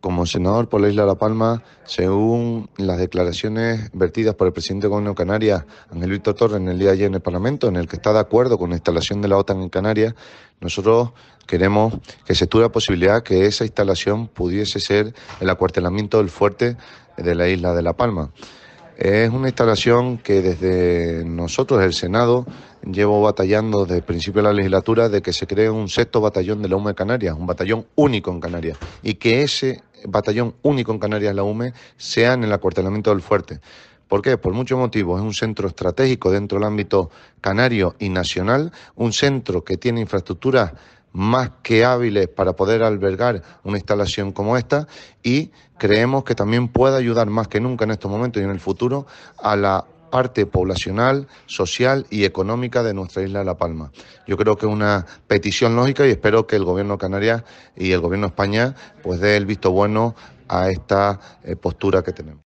como senador por la isla de La Palma, según las declaraciones vertidas por el presidente de Gobierno de Canarias, Ángel Víctor Torres, en el día de ayer en el Parlamento, en el que está de acuerdo con la instalación de la OTAN en Canarias, nosotros queremos que se estudie la posibilidad que esa instalación pudiese ser el acuartelamiento del fuerte de la isla de La Palma. Es una instalación que desde nosotros, el Senado, llevo batallando desde el principio de la legislatura de que se cree un sexto batallón de la UME de Canarias, un batallón único en Canarias, y que ese batallón único en Canarias, la UME, sea en el acuartelamiento del fuerte. ¿Por qué? Por muchos motivos. Es un centro estratégico dentro del ámbito canario y nacional, un centro que tiene infraestructuras más que hábiles para poder albergar una instalación como esta y creemos que también puede ayudar más que nunca en estos momentos y en el futuro a la parte poblacional, social y económica de nuestra isla La Palma. Yo creo que es una petición lógica y espero que el Gobierno Canarias y el Gobierno de España pues dé el visto bueno a esta eh, postura que tenemos.